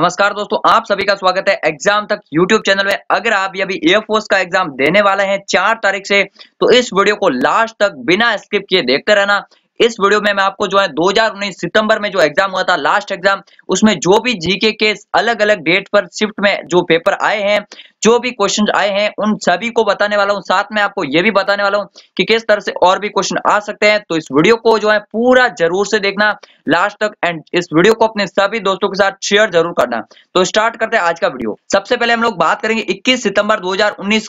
नमस्कार दोस्तों आप सभी का स्वागत है एग्जाम तक यूट्यूब चैनल में अगर आप ये अभी एयरफोर्स का एग्जाम देने वाले हैं चार तारीख से तो इस वीडियो को लास्ट तक बिना स्किप किए देखते रहना इस वीडियो में मैं आपको जो है 2019 सितंबर में जो एग्जाम हुआ था लास्ट एग्जाम उसमें जो भी जीके के अलग अलग डेट पर शिफ्ट में जो पेपर आए हैं जो भी क्वेश्चन आए हैं उन सभी को बताने वाला हूँ साथ में आपको ये भी बताने वाला हूँ कि किस तरह से और भी क्वेश्चन आ सकते हैं तो इस वीडियो को जो है पूरा जरूर से देखना लास्ट तक एंड इस वीडियो को अपने सभी दोस्तों के साथ शेयर जरूर करना तो स्टार्ट करते हैं आज का वीडियो सबसे पहले हम लोग बात करेंगे इक्कीस सितंबर दो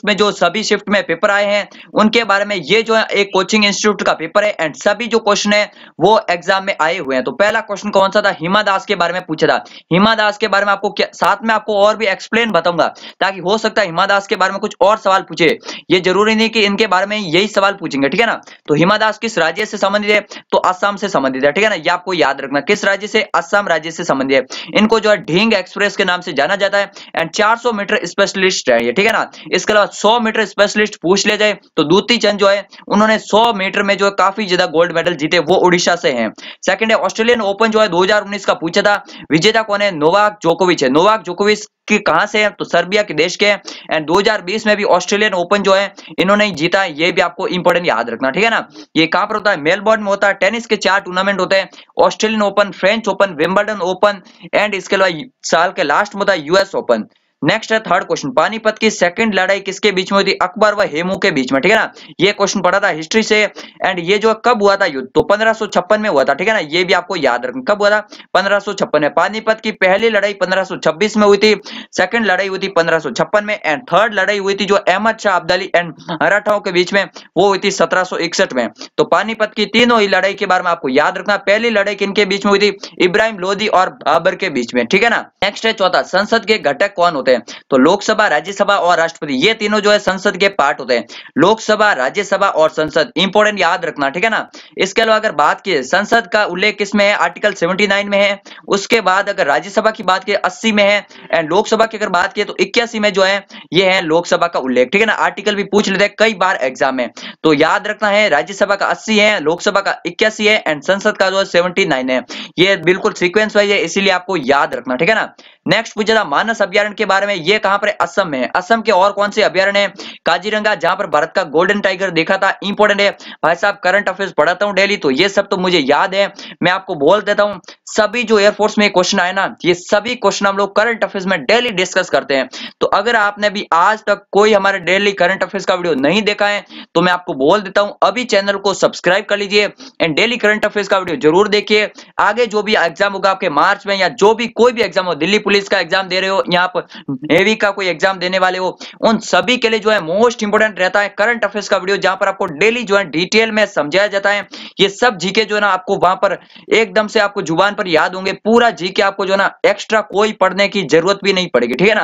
में जो सभी शिफ्ट में पेपर आए हैं उनके बारे में ये जो है एक कोचिंग इंस्टीट्यूट का पेपर है एंड सभी जो क्वेश्चन है वो एग्जाम में आए हुए हैं तो पहला क्वेश्चन कौन सा था हिमा दास के बारे में पूछा था हिमा दास के बारे में आपको साथ में आपको और भी एक्सप्लेन बताऊंगा ताकि हो सकता है हिमा दास के बारे में कुछ और सवाल पूछे ये जरूरी नहीं कि इनके बारे में यही सवाल पूछेंगे ठीक है ना तो हिमा दास किस राज्य से संबंधित है तो आसाम से संबंधित है ठीक है ना ये आपको याद रखना किस राज्य से आसाम राज्य से संबंधित है इनको जो है ढींग एक्सप्रेस के नाम से जाना जाता है एंड चार मीटर स्पेशलिस्ट है ये ठीक है ना इसके अलावा सौ मीटर स्पेशलिस्ट पूछ लिया जाए तो दूती चंद जो है उन्होंने सौ मीटर में जो है काफी ज्यादा गोल्ड मेडल जीते वो उड़ीसा से है सेकंड है ऑस्ट्रेलियन ओपन जो है दो का पूछा था विजेता कौन है नोवाक जोकोविच है नोवाक जोकोविच कि कहां से है तो सर्बिया के देश के एंड 2020 में भी ऑस्ट्रेलियन ओपन जो है इन्होंने जीता है ये भी आपको इंपॉर्टेंट याद रखना ठीक है ना ये कहां पर होता है मेलबोर्न में होता है टेनिस के चार टूर्नामेंट होते हैं Australian Open French Open Wimbledon Open and इसके अलावा साल के लास्ट में होता है यूएस ओपन नेक्स्ट है थर्ड क्वेश्चन पानीपत की सेकंड लड़ाई किसके बीच में हुई थी अकबर व हेमू के बीच में ठीक है ना ये क्वेश्चन पढ़ा था हिस्ट्री से एंड ये जो कब हुआ था युद्ध तो पंद्रह में हुआ था ठीक है ना ये भी आपको याद रखना कब हुआ था पंद्रह में पानीपत की पहली लड़ाई पंद्रह में हुई थी सेकंड लड़ाई हुई थी पंद्रह में एंड थर्ड लड़ाई हुई थी जो अहमद शाह अब्दाली एंड मराठाओं के बीच में वो हुई थी सत्रह में तो पानीपत की तीनों ही लड़ाई के बारे में आपको याद रखना पहली लड़ाई किन बीच में हुई थी इब्राहिम लोधी और बाबर के बीच में ठीक है ना नेक्स्ट है चौथा संसद के घटक कौन होते होते हैं तो लोकसभा राज्यसभा और राष्ट्रपति ये तीनों जो है संसद के पार्ट होते हैं लोकसभा राज्यसभा और संसद इंपोर्टेंट याद रखना ठीक है ना इसके अलावा अगर बात की संसद का उल्लेख किसमें है आर्टिकल सेवेंटी में है उसके बाद अगर राज्यसभा की बात की अस्सी में है एंड लोकसभा की अगर बात की तो इक्यासी में जो है ये है लोकसभा का उल्लेख ठीक है ना आर्टिकल भी पूछ लेते हैं कई बार एग्जाम में तो याद रखना है राज्यसभा का अस्सी है लोकसभा का इक्यासी है एंड संसद का जो है सेवेंटी है ये बिल्कुल सिक्वेंस वाइज है इसीलिए आपको याद रखना ठीक है ना नेक्स्ट पूछा था मानस अभ्यारण के बारे में ये कहां पर असम में असम के और कौन से अभ्यारण है काजीरंगा जहां पर भारत का गोल्डन टाइगर देखा था इंपोर्टेंट है भाई साहब करंट अफेयर्स पढ़ाता हूँ डेली तो ये सब तो मुझे याद है मैं आपको बोल देता हूँ सभी जो एयरफोर्स में क्वेश्चन आए ना ये सभी क्वेश्चन हम लोग करंट अफेयर्स में डेली डिस्कस करते हैं तो अगर आपने भी आज तक कोई हमारे डेली करंट अफेयर्स का वीडियो नहीं देखा है तो मैं आपको बोल देता हूं अभी चैनल को सब्सक्राइब कर लीजिए एंड डेली करंट अफेयर्स का वीडियो जरूर देखिए आगे जो भी एग्जाम होगा आपके मार्च में या जो भी कोई भी एग्जाम हो दिल्ली पुलिस का एग्जाम दे रहे हो या आप नेवी का कोई एग्जाम देने वाले हो उन सभी के लिए जो है मोस्ट इंपोर्टेंट रहता है करंट अफेयर्स का वीडियो जहां पर आपको डेली जो है डिटेल में समझाया जाता है ये सब जीके जो है ना आपको वहां पर एकदम से आपको जुबान पर याद होंगे पूरा जी के आपको जो ना एक्स्ट्रा कोई पढ़ने की जरूरत भी नहीं पड़ेगी ठीक है ना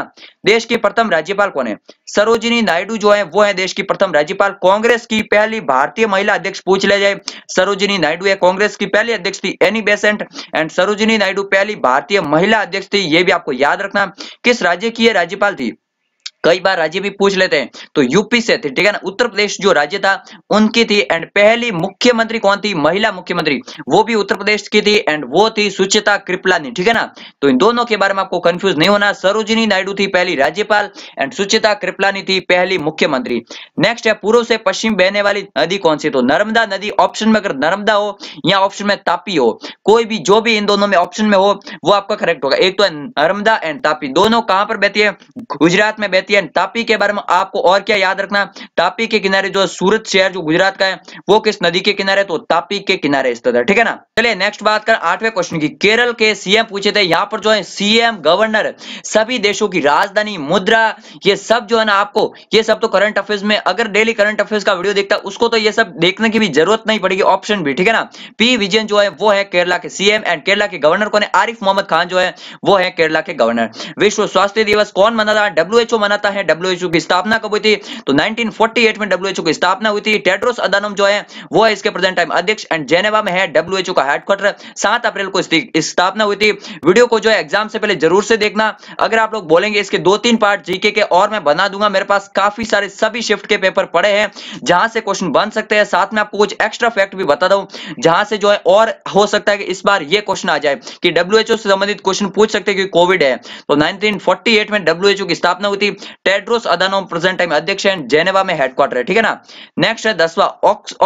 देश के प्रथम राज्यपाल कौन है सरोजिनी नायडू जो है वो है देश की प्रथम राज्यपाल कांग्रेस की पहली भारतीय महिला अध्यक्ष पूछ ले जाए सरोजिनी नायडू है कांग्रेस की पहली अध्यक्ष थी Annie Besant and Sarojini Naidu पहली भारतीय महिला अध्यक्ष थी ये भी आपको याद रखना किस राज्य की राज्यपाल थी कई बार राज्य भी पूछ लेते हैं तो यूपी से थे ठीक है ना उत्तर प्रदेश जो राज्य था उनकी थी एंड पहली मुख्यमंत्री कौन थी महिला मुख्यमंत्री वो भी उत्तर प्रदेश की थी एंड वो थी सुचिता कृपलानी ठीक है ना तो इन दोनों के बारे में आपको कंफ्यूज नहीं होना सरोजिनी नायडू थी पहली राज्यपाल एंड सुचिता कृपलानी थी पहली मुख्यमंत्री नेक्स्ट है पूर्व से पश्चिम बहने वाली नदी कौन सी तो नर्मदा नदी ऑप्शन में अगर नर्मदा हो या ऑप्शन में तापी हो कोई भी जो भी इन दोनों में ऑप्शन में हो वो आपका करेक्ट होगा एक तो नर्मदा एंड तापी दोनों कहां पर बहती है गुजरात में बहती एंड तापी के बारे में आपको और क्या याद रखना तापी के किनारे जो सूरत शहर जो गुजरात का है वो किस नदी के किनारे तो तापी के किनारे स्थित है ठीक है ना चलिए नेक्स्ट बात कर आठवें क्वेश्चन की केरल के सीएम पूछे थे यहाँ पर जो है सीएम गवर्नर सभी देशों की राजधानी मुद्रा ये सब जो है ना आपको ये सब तो करंट अफेयर्स में अगर डेली करंट अफेयर्स का वीडियो देखता उसको तो ये सब देखने की भी जरूरत नहीं पड़ेगी ऑप्शन भी ठीक है ना पी विजयन जो है वो है केरला के सीएम एंड केरला के गवर्नर कौन है आरिफ मोहम्मद खान जो है वो है केरला के गवर्नर विश्व स्वास्थ्य दिवस कौन मनाता है डब्ल्यूएचओ मनाता आता है डब्ल्यू की स्थापना कब हुई थी तो 1948 में डब्ल्यू की स्थापना हुई थी टेड्रोस अदानम जो है वो है इसके प्रेजेंट टाइम अध्यक्ष एंड जेनेवा में है डब्ल्यू का हेडक्वार्टर सात अप्रैल को स्थापना हुई थी वीडियो को जो है एग्जाम से पहले जरूर से देखना अगर आप लोग बोलेंगे इसके दो तीन पार्ट जीके के और मैं बना दूंगा मेरे पास काफी सारे सभी शिफ्ट के पेपर पड़े हैं जहां से क्वेश्चन बन सकते हैं साथ में आपको कुछ एक्स्ट्रा फैक्ट भी बता दूं जहां से जो है और हो सकता है कि इस बार ये क्वेश्चन आ जाए कि डब्ल्यूएचओ से संबंधित क्वेश्चन पूछ सकते हैं कि कोविड है तो 1948 में डब्ल्यूएचओ की स्थापना हुई थी टेड्रोस अदानोम प्रेजेंट टाइम अध्यक्ष हैं जेनेवा में हेडक्वार्टर है ठीक है ना नेक्स्ट है दसवा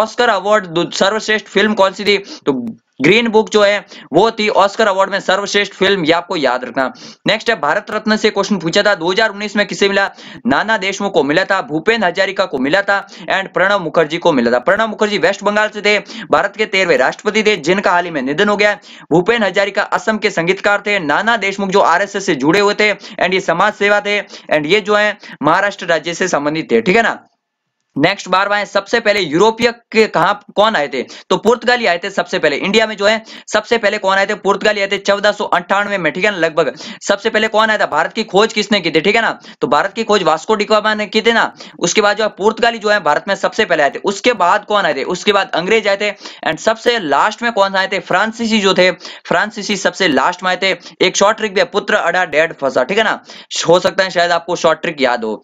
ऑस्कर अवार्ड सर्वश्रेष्ठ फिल्म कौन सी थी तो ग्रीन बुक जो है वो थी ऑस्कर अवार्ड में सर्वश्रेष्ठ फिल्म ये आपको याद रखना नेक्स्ट है भारत रत्न से क्वेश्चन पूछा था 2019 में किसे मिला नाना देशमुख को मिला था भूपेन हजारिका को मिला था एंड प्रणब मुखर्जी को मिला था प्रणब मुखर्जी वेस्ट बंगाल से थे भारत के तेरहवे राष्ट्रपति थे जिनका हाल ही में निधन हो गया भूपेन हजारिका असम के संगीतकार थे नाना देशमुख जो आर से जुड़े हुए थे एंड ये समाज सेवा थे एंड ये जो है महाराष्ट्र राज्य से संबंधित थे ठीक है ना नेक्स्ट बार है सबसे पहले यूरोपीय के कहा कौन आए थे तो पुर्तगाली आए थे सबसे पहले इंडिया में जो है सबसे पहले कौन आए थे पुर्तगाली आए थे चौदह में ठीक है ना लगभग सबसे पहले कौन आया था भारत की खोज किसने की थी ठीक है ना तो भारत की खोज वास्को डिकोबा ने की थी ना उसके बाद जो है पुर्तगाली जो है भारत में सबसे पहले आए थे उसके बाद कौन आए थे उसके बाद अंग्रेज आए थे एंड सबसे लास्ट में कौन आए थे फ्रांसीसी जो थे फ्रांसीसी सबसे लास्ट में आए थे एक शॉर्ट ट्रिक भी है पुत्र अड़ा डेड फसा ठीक है ना हो सकता है शायद आपको शॉर्ट ट्रिक याद हो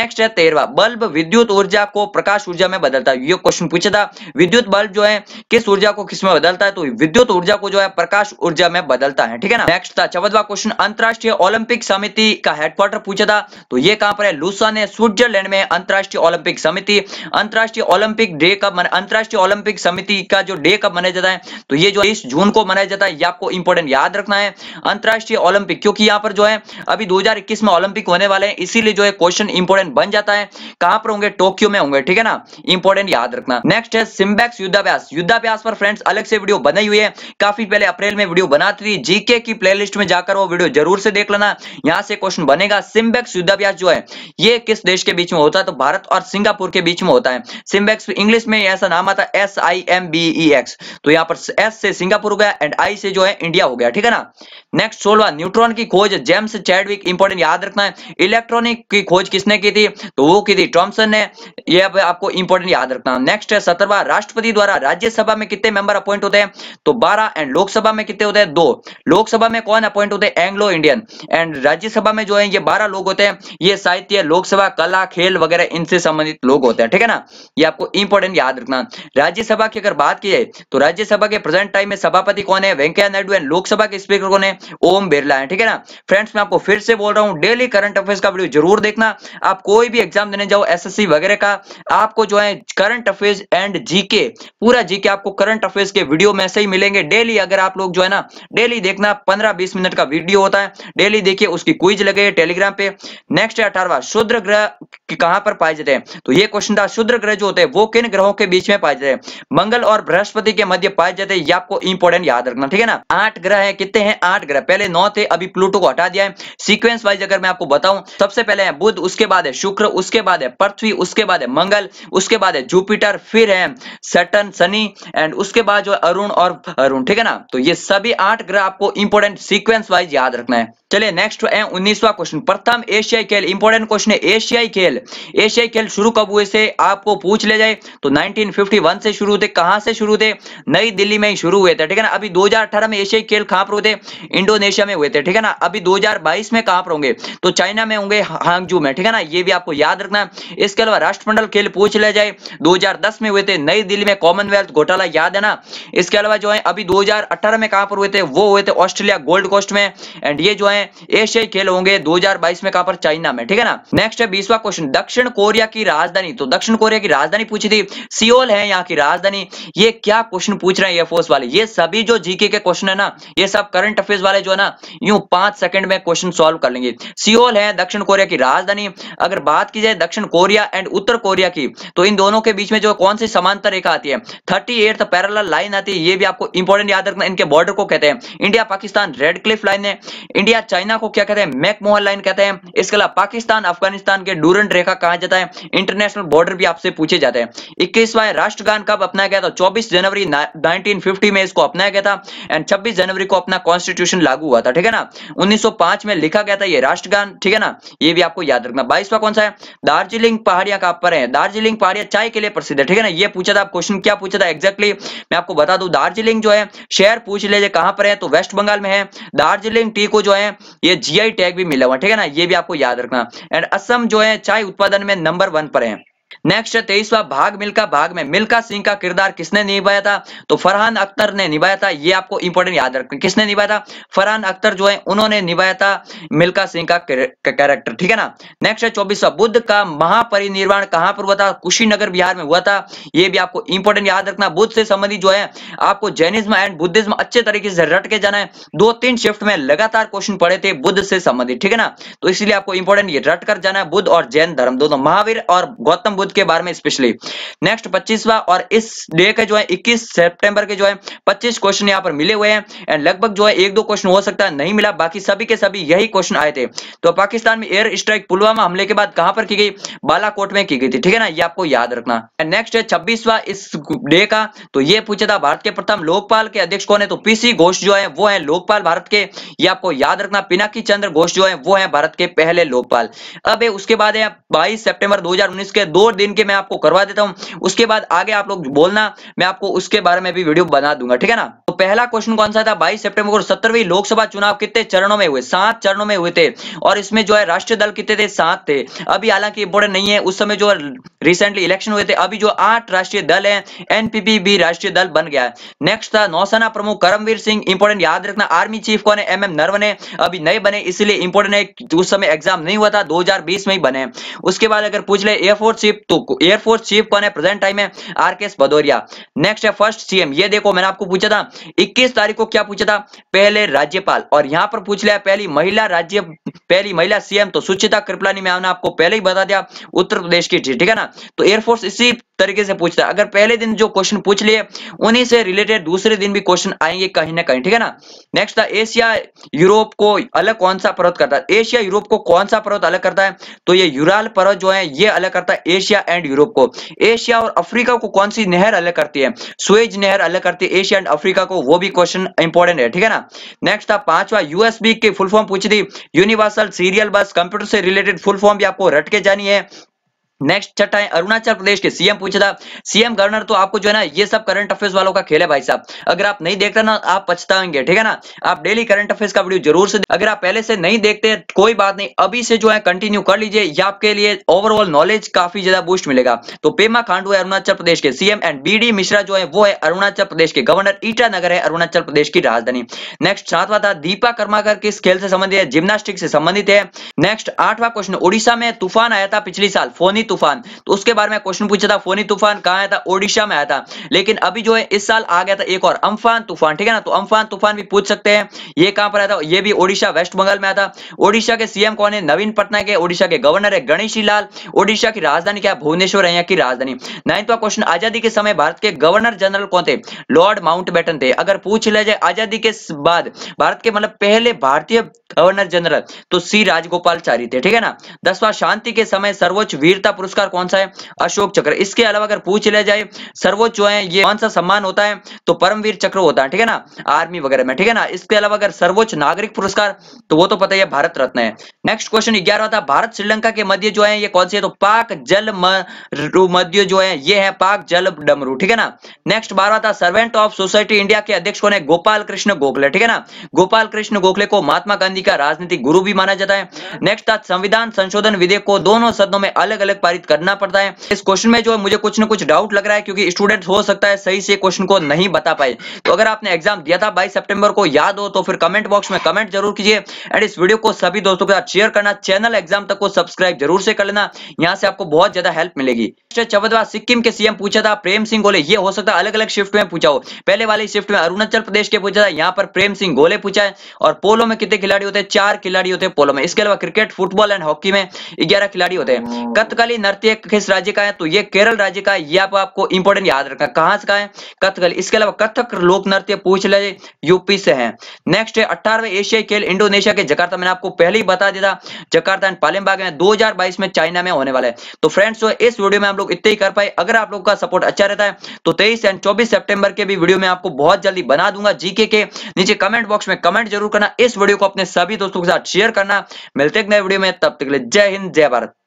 नेक्स्ट है तेरवा बल्ब विद्युत ऊर्जा को प्रकाश ऊर्जा में बदलता है ये क्वेश्चन पूछा था विद्युत बल्ब जो है किस ऊर्जा को किसमें बदलता है तो विद्युत ऊर्जा को जो है प्रकाश ऊर्जा में बदलता है ठीक है ना नेक्स्ट था चौदवा क्वेश्चन अंतरराष्ट्रीय ओलंपिक समिति का हेडक्वार्टर पूछा था तो ये कहां पर है लूसाने स्विट्जरलैंड में अंतरराष्ट्रीय ओलंपिक समिति अंतरराष्ट्रीय ओलंपिक डे कब अंतरराष्ट्रीय ओलंपिक समिति का जो डे कब मनाया जाता है तो ये जो तेईस जून को मनाया जाता है ये आपको इंपोर्टेंट याद रखना है अंतरराष्ट्रीय ओलंपिक क्योंकि यहाँ पर जो है अभी 2021 में ओलंपिक होने वाले हैं इसीलिए जो है क्वेश्चन इंपोर्टेंट बन जाता है कहां पर होंगे टोक्यो में होंगे ठीक है ना इंपॉर्टेंट याद रखना नेक्स्ट है सिम्बैक्स युद्धाभ्यास युद्धाभ्यास पर फ्रेंड्स अलग से वीडियो बनाई हुई है काफी पहले अप्रैल में वीडियो बनाती थी जीके की प्ले में जाकर वो वीडियो जरूर से देख लेना यहाँ से क्वेश्चन बनेगा सिम्बैक्स युद्धाभ्यास जो है ये किस देश के बीच में होता है तो भारत और सिंगापुर के बीच में होता है सिम्बैक्स इंग्लिश में ऐसा नाम आता है S I M B X तो यहाँ पर एस से सिंगापुर हो गया एंड आई से जो है इंडिया हो गया ठीक है ना नेक्स्ट सोलवा न्यूट्रॉन की खोज जेम्स चैडविक इंपॉर्टेंट याद रखना है इलेक्ट्रॉनिक की खोज किसने की थी तो वो की थी टॉमसन ने ये अब आपको इंपॉर्टेंट याद रखना नेक्स्ट है सत्रवा राष्ट्रपति द्वारा राज्यसभा में कितने मेंबर अपॉइंट होते हैं तो बारह एंड लोकसभा में कितने होते हैं दो लोकसभा में कौन अपॉइंट होते हैं एंग्लो इंडियन एंड राज्यसभा में जो है ये बारह लोग होते हैं ये साहित्य लोकसभा कला खेल वगैरह इनसे संबंधित लोग होते हैं ठीक है ना ये आपको इंपॉर्टेंट याद रखना राज्यसभा की अगर बात की जाए तो राज्यसभा के प्रेजेंट टाइम में सभापति कौन है वेंकैया नायडू एंड लोकसभा के स्पीकर कौन है ओम बिरला है ठीक है ना फ्रेंड्स मैं आपको फिर से बोल रहा हूँ डेली करंट अफेयर का वीडियो जरूर देखना आप कोई भी एग्जाम देने जाओ एस वगैरह का आपको जो है करंट अफेयर्स एंड जीके पूरा जीके आपको करंट अफेयर्स के वीडियो में ऐसे ही मिलेंगे डेली अगर आप लोग जो है ना डेली देखना पंद्रह बीस मिनट का वीडियो होता है डेली देखिए उसकी क्विज लगे टेलीग्राम पे नेक्स्ट है अठारवा शुद्र ग्रह कहां पर पाए जाते हैं तो ये क्वेश्चन था शुद्र ग्रह जो होते हैं वो किन ग्रहों के बीच में पाए जाते हैं मंगल और बृहस्पति के मध्य पाए जाते हैं ये आपको इंपोर्टेंट याद रखना ठीक है ना आठ ग्रह है कितने हैं आठ ग्रह पहले नौ थे अभी प्लूटो को हटा दिया है सीक्वेंस वाइज अगर मैं आपको बताऊं सबसे पहले है बुध उसके बाद है शुक्र उसके बाद है पृथ्वी उसके बाद है मंगल उसके बाद है जुपिटर फिर है सटन शनि एंड उसके बाद जो अरुण और अरुण ठीक है ना तो ये सभी आठ ग्रह आपको इंपोर्टेंट सीक्वेंस वाइज याद रखना है चलिए नेक्स्ट है उन्नीसवा क्वेश्चन प्रथम एशियाई खेल इंपोर्टेंट क्वेश्चन है एशियाई खेल एशियाई खेल शुरू कब हुए से आपको पूछ ले जाए तो 1951 से शुरू थे कहां से शुरू थे नई दिल्ली में ही शुरू हुए थे ठीक है ना अभी 2018 में एशियाई खेल कहां पर होते इंडोनेशिया में हुए थे ठीक है ना अभी 2022 में कहां पर होंगे तो चाइना में होंगे हांगजू में ठीक है ना ये भी आपको याद रखना इसके अलावा राष्ट्रमंडल नेशनल खेल पूछ लिया जाए 2010 में हुए थे नई दिल्ली में कॉमनवेल्थ घोटाला याद है ना इसके अलावा जो है अभी 2018 में कहां पर हुए थे वो हुए थे ऑस्ट्रेलिया गोल्ड कोस्ट में एंड ये जो है एशियाई खेल होंगे 2022 में कहां पर चाइना में ठीक है ना नेक्स्ट है बीसवा क्वेश्चन दक्षिण कोरिया की राजधानी तो दक्षिण कोरिया की राजधानी पूछी थी सियोल है यहाँ की राजधानी ये क्या क्वेश्चन पूछ रहे हैं एयरफोर्स वाले ये सभी जो जीके के क्वेश्चन है ना ये सब करंट अफेयर्स वाले जो है ना यू पांच सेकंड में क्वेश्चन सॉल्व कर लेंगे सियोल है दक्षिण कोरिया की राजधानी अगर बात की जाए दक्षिण कोरिया एंड उत्तर कोरिया कोरिया की तो इन दोनों के बीच में जो कौन सी समांतर रेखा आती है थर्टी एट पैरल लाइन आती है ये भी आपको इंपॉर्टेंट याद रखना इनके बॉर्डर को कहते हैं India Pakistan Radcliffe line है इंडिया चाइना को क्या कहते हैं मैकमोहन लाइन कहते हैं इसके अलावा पाकिस्तान अफगानिस्तान के डूरेंट रेखा कहा जाता है इंटरनेशनल बॉर्डर भी आपसे पूछे जाते हैं इक्कीसवां राष्ट्रगान कब अपनाया गया था चौबीस जनवरी नाइनटीन में इसको अपनाया गया था एंड छब्बीस जनवरी को अपना कॉन्स्टिट्यूशन लागू हुआ था ठीक है ना उन्नीस में लिखा गया था ये राष्ट्रगान ठीक है ना ये भी आपको याद रखना बाईसवा कौन सा है दार्जिलिंग पहाड़िया का पर है है दार्जिलिंग पारिया चाय के लिए प्रसिद्ध है ठीक है ना ये पूछा था क्वेश्चन क्या पूछा था एक्जैक्टली exactly, मैं आपको बता दू दार्जिलिंग जो है शहर पूछ लीजिए कहां पर है तो वेस्ट बंगाल में है दार्जिलिंग टी को जो है ये जी टैग भी मिला हुआ ठीक है ना ये भी आपको याद रखना एंड असम जो है चाय उत्पादन में नंबर वन पर है नेक्स्ट तेईसवा भाग मिल्का भाग में मिल्का सिंह का किरदार किसने निभाया था तो फरहान अख्तर ने निभाया था ये आपको इंपॉर्टेंट याद रखना किसने निभाया था फरहान अख्तर जो है उन्होंने निभाया था मिल्खा सिंह का कैरेक्टर ठीक है ना नेक्स्ट है चौबीसवा बुद्ध का महापरिनिर्वाण कहां पर हुआ था कुशीनगर बिहार में हुआ था ये भी आपको इंपॉर्टेंट याद रखना बुद्ध से संबंधित जो है आपको जैनिज्म एंड बुद्धिज्म अच्छे तरीके से रट के जाना है दो तीन शिफ्ट में लगातार क्वेश्चन पड़े थे बुद्ध से संबंधित ठीक है ना तो इसलिए आपको इंपॉर्टेंट ये रट कर जाना है बुद्ध और जैन धर्म दोनों महावीर और गौतम बुद्ध के बारे में स्पेशली नेक्स्ट पच्चीसवा और इस डे का जो है इक्कीस सेप्टेम्बर के जो है पच्चीस क्वेश्चन यहाँ पर मिले हुए हैं एंड लगभग जो है एक दो क्वेश्चन हो सकता है नहीं मिला बाकी सभी के सभी यही क्वेश्चन आए थे तो पाकिस्तान में एयर स्ट्राइक पुलवामा हमले के बाद कहां पर की गई बालाकोट में की गई थी ठीक है ना ये आपको याद रखना नेक्स्ट है छब्बीसवा इस डे का तो ये पूछा था भारत के प्रथम लोकपाल के अध्यक्ष कौन है तो पीसी घोष जो है वो है लोकपाल भारत के ये आपको याद रखना पिनाकी चंद्र घोष जो है वो है भारत के पहले लोकपाल अब उसके बाद है बाईस सेप्टेम्बर दो के दो दो दिन के मैं आपको करवा देता हूँ उसके बाद आगे आप लोग बोलना मैं आपको उसके बारे में भी वीडियो बना दूंगा ठीक है ना पहला क्वेश्चन कौन सा था बाईस सेप्टेम्बर को सत्तरवीं लोकसभा चुनाव कितने चरणों में हुए सात चरणों में हुए थे और इसमें जो है राष्ट्रीय दल कितने थे सात थे अभी हालांकि इंपोर्टेंट नहीं है उस समय जो रिसेंटली इलेक्शन हुए थे अभी जो आठ राष्ट्रीय दल है एनपीपी भी राष्ट्रीय दल बन गया है नेक्स्ट था नौसेना प्रमुख करमवीर सिंह इंपोर्टेंट याद रखना आर्मी चीफ कौन है एम एम नरवन अभी नए बने इसलिए इंपोर्टेंट है उस समय एग्जाम नहीं हुआ था दो में ही बने उसके बाद अगर पूछ ले एयरफोर्स चीफ तो एयरफोर्स चीफ कौन है प्रेजेंट टाइम है आर के भदौरिया नेक्स्ट है फर्स्ट सीएम ये देखो मैंने आपको पूछा था इक्कीस तारीख को क्या पूछा था पहले राज्यपाल और यहां पर पूछ लिया पहली महिला राज्य पहली महिला सीएम तो सुचिता कृपलानी मैम ने आपको पहले ही बता दिया उत्तर प्रदेश की ठीक है ना तो एयरफोर्स इसी तरीके से पूछता है अगर पहले दिन जो क्वेश्चन पूछ लिए उन्हीं से रिलेटेड दूसरे दिन भी क्वेश्चन आएंगे कहीं ना कहीं ठीक है ना नेक्स्ट था एशिया यूरोप को अलग कौन सा पर्वत करता है एशिया यूरोप को कौन सा पर्वत अलग करता है तो ये यूराल पर्वत जो है ये अलग करता है एशिया एंड यूरोप को एशिया और अफ्रीका को कौन सी नहर अलग करती है स्वेज नहर अलग करती है एशिया एंड अफ्रीका को वो भी क्वेश्चन इंपॉर्टेंट है ठीक है ना नेक्स्ट था पांचवा यूएसबी की फुल फॉर्म पूछ दी यूनिवर्सल सीरियल बस कंप्यूटर से रिलेटेड फुल फॉर्म भी आपको रट के जानी है नेक्स्ट छठा है अरुणाचल प्रदेश के सीएम पूछा था सीएम गवर्नर तो आपको जो है ना ये सब करंट अफेयर्स वालों का खेल है भाई साहब अगर आप नहीं देखते ना आप पछताएंगे ठीक है ना आप डेली करंट अफेयर्स का वीडियो जरूर से अगर आप पहले से नहीं देखते कोई बात नहीं अभी से जो है कंटिन्यू कर लीजिए ये आपके लिए ओवरऑल नॉलेज काफी ज्यादा बूस्ट मिलेगा तो पेमा खांडू है अरुणाचल प्रदेश के सीएम एंड बी मिश्रा जो है वो है अरुणाचल प्रदेश के गवर्नर ईटानगर है अरुणाचल प्रदेश की राजधानी नेक्स्ट सातवा था दीपा कर्माकर किस खेल से संबंधित है जिम्नास्टिक से संबंधित है नेक्स्ट आठवा क्वेश्चन उड़ीसा में तूफान आया था पिछले साल फोनी फोनी तूफान तो उसके बारे में क्वेश्चन पूछा था फोनी तूफान कहा आया था ओडिशा में आया था लेकिन अभी जो है इस साल आ गया था एक और अम्फान तूफान ठीक है ना तो अम्फान तूफान भी पूछ सकते हैं ये कहां पर आया था ये भी ओडिशा वेस्ट बंगाल में आया था ओडिशा के सीएम कौन है नवीन पटनायक है ओडिशा के गवर्नर है गणेशी लाल ओडिशा की राजधानी क्या भुवनेश्वर है यहाँ की राजधानी नाइन्थवा क्वेश्चन आजादी के समय भारत के गवर्नर जनरल कौन थे लॉर्ड माउंटबेटन थे अगर पूछ लिया जाए आजादी के बाद भारत के मतलब पहले भारतीय गवर्नर जनरल तो सी राजगोपाल थे ठीक है ना दसवां शांति के समय सर्वोच्च वीरता पहला पुरस्कार कौन सा है अशोक चक्र इसके अलावा अगर पूछ लिया जाए सर्वोच्च है ये कौन सा सम्मान होता है तो परमवीर चक्र होता है ठीक है ना आर्मी वगैरह में ठीक है ना इसके अलावा अगर सर्वोच्च नागरिक पुरस्कार तो वो तो पता ही भारत रत्न है नेक्स्ट क्वेश्चन ग्यारह था भारत श्रीलंका के मध्य जो है ये कौन सी है तो पाक जल मध्य जो है ये है पाक जल डमरू ठीक है ना नेक्स्ट बारह था सर्वेंट ऑफ सोसाइटी इंडिया के अध्यक्ष कौन है गोपाल कृष्ण गोखले ठीक है ना गोपाल कृष्ण गोखले को महात्मा गांधी का राजनीतिक गुरु भी माना जाता है नेक्स्ट था संविधान संशोधन विधेयक को दोनों सदनों में अलग अलग पारित करना पड़ता है इस क्वेश्चन में जो है मुझे कुछ ना कुछ डाउट लग रहा है क्योंकि स्टूडेंट हो सकता है सही से क्वेश्चन को नहीं बता पाए तो अगर आपने एग्जाम दिया था बाईस सेप्टेम्बर को याद हो तो फिर कमेंट बॉक्स में कमेंट जरूर कीजिए एंड इस वीडियो को सभी दोस्तों के साथ शेयर करना चैनल एग्जाम तक को सब्सक्राइब जरूर से कर लेना यहाँ से आपको बहुत ज्यादा हेल्प मिलेगी चवदवा सिक्किम के सीएम पूछा था प्रेम सिंह गोले ये हो सकता है अलग अलग शिफ्ट में पूछा हो पहले वाली शिफ्ट में अरुणाचल प्रदेश के पूछा था यहाँ पर प्रेम सिंह गोले पूछा है और पोलो में कितने खिलाड़ी होते हैं चार खिलाड़ी होते हैं पोलो में इसके अलावा क्रिकेट फुटबॉल एंड हॉकी में ग्यारह खिलाड़ी होते हैं hmm। कथकली कथकली नृत्य किस राज्य का है तो ये केरल राज्य का है ये आप, आपको इंपोर्टेंट याद रखना कहां से का है कथकली इसके अलावा कथक लोक नृत्य पूछ ले यूपी से है नेक्स्ट है अठारहवें एशियाई खेल इंडोनेशिया के जकार्ता मैंने आपको पहले ही बता दिया जकार्ता एंड पालेमबाग में दो में चाइना में होने वाले तो फ्रेंड्स तो इस वीडियो में हम लोग इतने ही कर पाए अगर आप लोग का सपोर्ट अच्छा रहता है तो तेईस एंड चौबीस सेप्टेम्बर के भी वीडियो में आपको बहुत जल्दी बना दूंगा जीके के नीचे कमेंट बॉक्स में कमेंट जरूर करना इस वीडियो को अपने सभी दोस्तों के साथ शेयर करना मिलते हैं नए वीडियो में तब तक के लिए जय हिंद जय भारत